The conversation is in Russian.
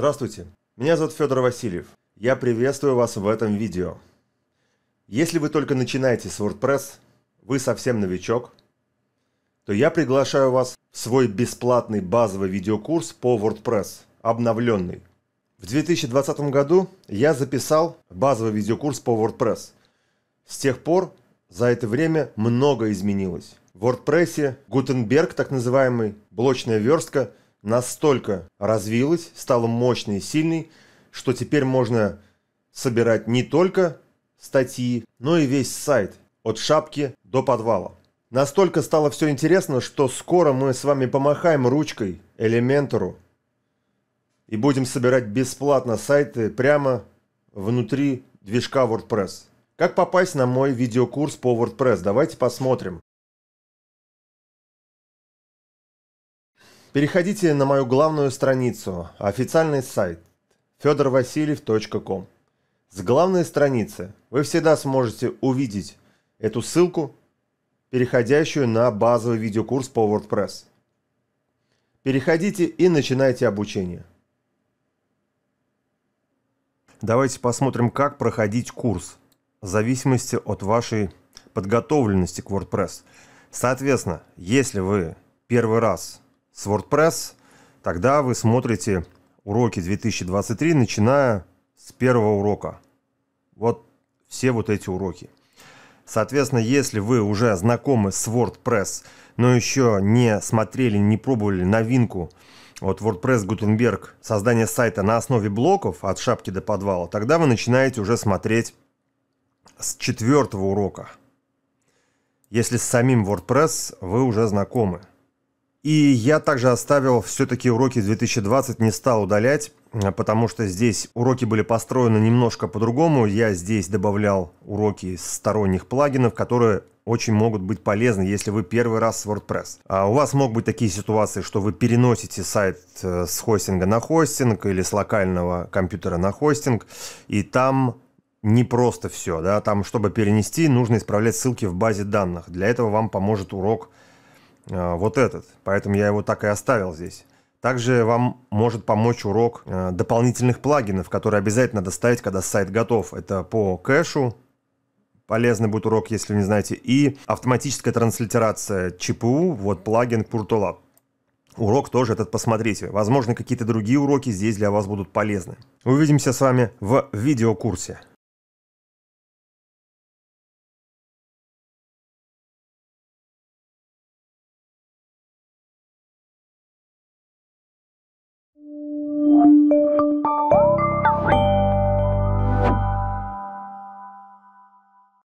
Здравствуйте, меня зовут Федор Васильев. Я приветствую вас в этом видео. Если вы только начинаете с WordPress, вы совсем новичок, то я приглашаю вас в свой бесплатный базовый видеокурс по WordPress, обновленный. В 2020 году я записал базовый видеокурс по WordPress. С тех пор за это время много изменилось. В WordPress Gutenberg, так называемый, блочная верстка – настолько развилась, стала мощной и сильной, что теперь можно собирать не только статьи, но и весь сайт от шапки до подвала. Настолько стало все интересно, что скоро мы с вами помахаем ручкой Elementor и будем собирать бесплатно сайты прямо внутри движка WordPress. Как попасть на мой видеокурс по WordPress? Давайте посмотрим. Переходите на мою главную страницу, официальный сайт fedorvasiliev.com. С главной страницы вы всегда сможете увидеть эту ссылку, переходящую на базовый видеокурс по WordPress. Переходите и начинайте обучение. Давайте посмотрим, как проходить курс в зависимости от вашей подготовленности к WordPress. Соответственно, если вы первый раз с WordPress, тогда вы смотрите уроки 2023, начиная с первого урока. Вот все вот эти уроки. Соответственно, если вы уже знакомы с WordPress, но еще не смотрели, не пробовали новинку от WordPress Gutenberg, создание сайта на основе блоков от шапки до подвала, тогда вы начинаете уже смотреть с четвертого урока. Если с самим WordPress вы уже знакомы. И я также оставил все-таки уроки 2020, не стал удалять, э, потому что здесь уроки были построены немножко по-другому. Я здесь добавлял уроки из сторонних плагинов, которые очень могут быть полезны, если вы первый раз с WordPress. А у вас могут быть такие ситуации, что вы переносите сайт э, с хостинга на хостинг или с локального компьютера на хостинг, и там не просто все, да, там, чтобы перенести, нужно исправлять ссылки в базе данных. Для этого вам поможет урок Э, вот этот. Поэтому я его так и оставил здесь. Также вам может помочь урок э, дополнительных плагинов, которые обязательно надо ставить, когда сайт готов. Это по кэшу, полезный будет урок, если вы не знаете, и автоматическая транслитерация ЧПУ, вот плагин Purtolab. Урок тоже этот посмотрите. Возможно, какие-то другие уроки здесь для вас будут полезны. Увидимся с вами в видеокурсе.